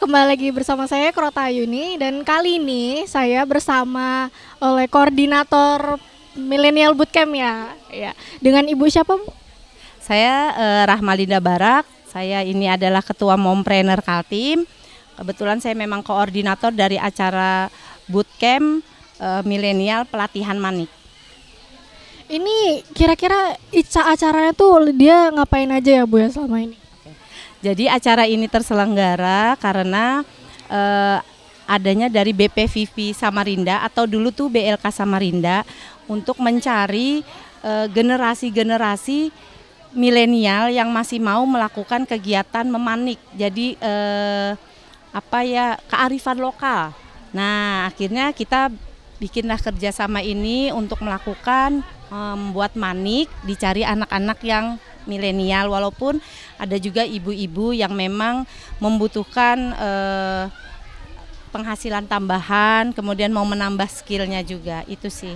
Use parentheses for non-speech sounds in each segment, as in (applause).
kembali lagi bersama saya Krota Yuni dan kali ini saya bersama oleh koordinator Millennial Bootcamp ya. Ya. Dengan Ibu siapa, Saya eh, Rahmalinda Barak. Saya ini adalah ketua Mompreneur Kaltim. Kebetulan saya memang koordinator dari acara Bootcamp eh, Milenial Pelatihan Manik. Ini kira-kira acaranya tuh dia ngapain aja ya Bu ya selama ini? Jadi acara ini terselenggara karena eh, adanya dari BPVV Samarinda atau dulu tuh BLK Samarinda untuk mencari eh, generasi-generasi milenial yang masih mau melakukan kegiatan memanik. Jadi eh, apa ya kearifan lokal. Nah akhirnya kita bikinlah kerjasama ini untuk melakukan eh, membuat um, manik dicari anak-anak yang milenial walaupun ada juga ibu-ibu yang memang membutuhkan eh, penghasilan tambahan kemudian mau menambah skillnya juga itu sih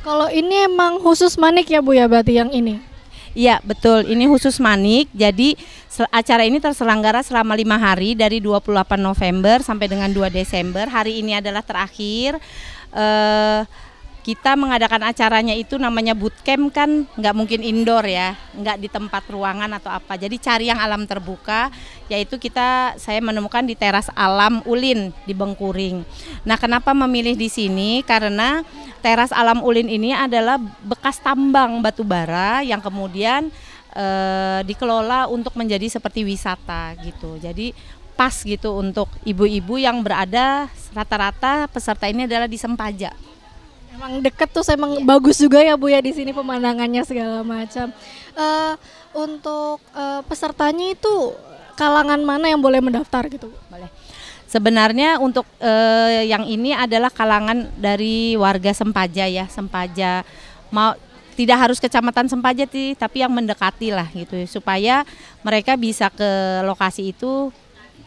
kalau ini emang khusus manik ya Bu ya berarti yang ini Iya betul, ini khusus Manik. Jadi acara ini terselenggara selama lima hari dari 28 November sampai dengan 2 Desember. Hari ini adalah terakhir. Eh, kita mengadakan acaranya itu namanya bootcamp kan nggak mungkin indoor ya, nggak di tempat ruangan atau apa. Jadi cari yang alam terbuka, yaitu kita saya menemukan di teras alam Ulin di Bengkuring. Nah, kenapa memilih di sini? Karena teras alam Ulin ini adalah bekas tambang batu bara yang kemudian eh, dikelola untuk menjadi seperti wisata gitu. Jadi pas gitu untuk ibu-ibu yang berada rata-rata peserta ini adalah di Sempaja emang deket tuh emang yeah. bagus juga ya Bu ya di sini pemandangannya segala macam. Uh, untuk uh, pesertanya itu kalangan mana yang boleh mendaftar gitu? Boleh. Sebenarnya untuk eh, yang ini adalah kalangan dari warga Sempaja ya, Sempaja mau tidak harus kecamatan Sempaja sih, tapi yang mendekati lah gitu supaya mereka bisa ke lokasi itu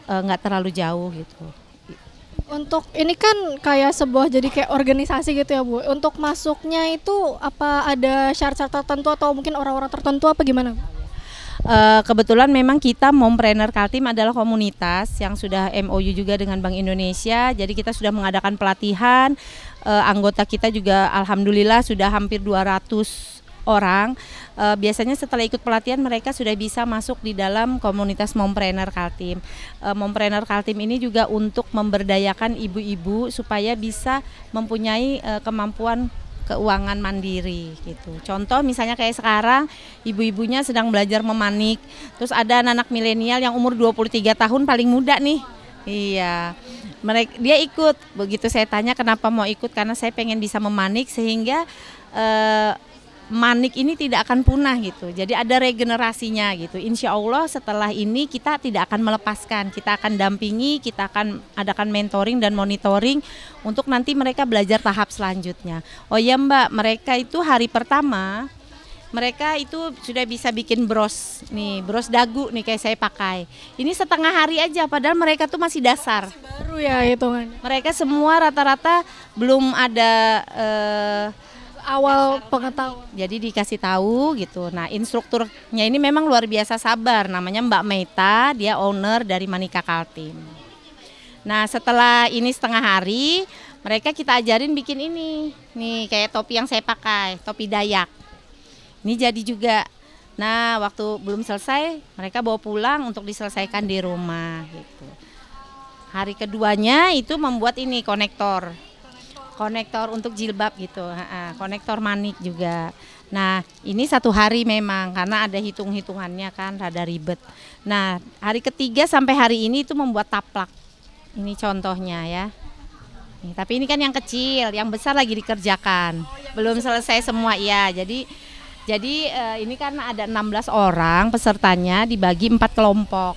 eh, nggak eh, terlalu jauh gitu. Untuk ini kan kayak sebuah jadi kayak organisasi gitu ya Bu. Untuk masuknya itu apa ada syarat-syarat tertentu atau mungkin orang-orang tertentu apa gimana? Uh, kebetulan memang kita Mompreneur Kaltim adalah komunitas yang sudah MOU juga dengan Bank Indonesia. Jadi kita sudah mengadakan pelatihan. Uh, anggota kita juga alhamdulillah sudah hampir 200 orang uh, biasanya setelah ikut pelatihan mereka sudah bisa masuk di dalam komunitas mompreneur Kaltim. Uh, mompreneur Kaltim ini juga untuk memberdayakan ibu-ibu supaya bisa mempunyai uh, kemampuan keuangan mandiri gitu. Contoh misalnya kayak sekarang ibu-ibunya sedang belajar memanik, terus ada anak-anak milenial yang umur 23 tahun paling muda nih. Iya. Mereka dia ikut. Begitu saya tanya kenapa mau ikut karena saya pengen bisa memanik sehingga manik ini tidak akan punah gitu. Jadi ada regenerasinya gitu. Insya Allah setelah ini kita tidak akan melepaskan, kita akan dampingi, kita akan adakan mentoring dan monitoring untuk nanti mereka belajar tahap selanjutnya. Oh ya Mbak, mereka itu hari pertama mereka itu sudah bisa bikin bros nih bros dagu nih kayak saya pakai ini setengah hari aja padahal mereka tuh masih dasar masih baru ya hitungannya mereka semua rata-rata belum ada uh, awal pengetahuan? Jadi dikasih tahu gitu. Nah, instrukturnya ini memang luar biasa sabar. Namanya Mbak Meta, dia owner dari Manika Kaltim. Nah, setelah ini setengah hari, mereka kita ajarin bikin ini. Nih, kayak topi yang saya pakai, topi Dayak. Ini jadi juga. Nah, waktu belum selesai, mereka bawa pulang untuk diselesaikan di rumah gitu. Hari keduanya itu membuat ini konektor konektor untuk jilbab gitu, konektor manik juga. Nah, ini satu hari memang karena ada hitung-hitungannya kan rada ribet. Nah, hari ketiga sampai hari ini itu membuat taplak. Ini contohnya ya. tapi ini kan yang kecil, yang besar lagi dikerjakan. Belum selesai semua ya. Jadi jadi eh, ini kan ada 16 orang pesertanya dibagi empat kelompok.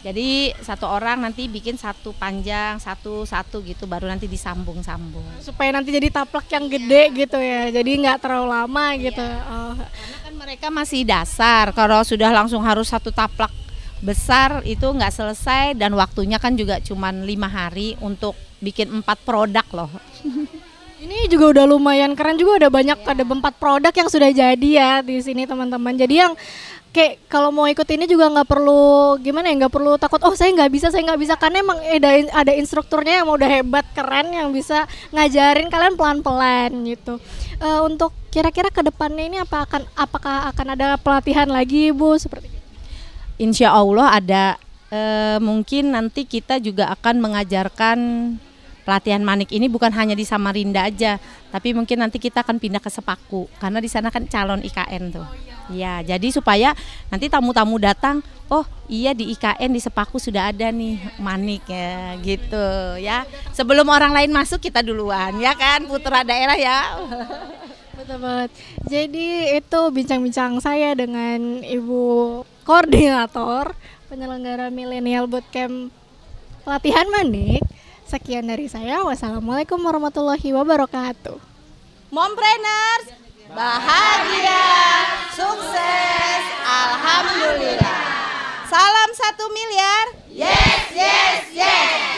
Jadi satu orang nanti bikin satu panjang, satu-satu gitu, baru nanti disambung-sambung. Supaya nanti jadi taplak yang gede ya. gitu ya, jadi nggak terlalu lama ya. gitu. Oh. Karena kan mereka masih dasar, kalau sudah langsung harus satu taplak besar itu nggak selesai dan waktunya kan juga cuma lima hari untuk bikin empat produk loh. (laughs) Ini juga udah lumayan keren juga ada banyak ya. ada empat produk yang sudah jadi ya di sini teman-teman. Jadi yang kayak kalau mau ikut ini juga nggak perlu gimana ya nggak perlu takut oh saya nggak bisa saya nggak bisa karena emang ada ada instrukturnya yang udah hebat keren yang bisa ngajarin kalian pelan-pelan gitu uh, untuk kira-kira kedepannya ini apa akan apakah akan ada pelatihan lagi bu seperti ini? Insya Allah ada uh, mungkin nanti kita juga akan mengajarkan pelatihan manik ini bukan hanya di Samarinda aja, tapi mungkin nanti kita akan pindah ke Sepaku karena di sana kan calon IKN tuh. Ya, jadi supaya nanti tamu-tamu datang, oh iya di IKN di Sepaku sudah ada nih manik ya gitu ya. Sebelum orang lain masuk kita duluan ya kan putra daerah ya. (laughs) Betul banget. Jadi itu bincang-bincang saya dengan Ibu Koordinator Penyelenggara Milenial Bootcamp Pelatihan Manik. Sekian dari saya. Wassalamualaikum warahmatullahi wabarakatuh. Mompreneurs, bahagia, sukses, alhamdulillah. Salam satu miliar. Yes, yes, yes.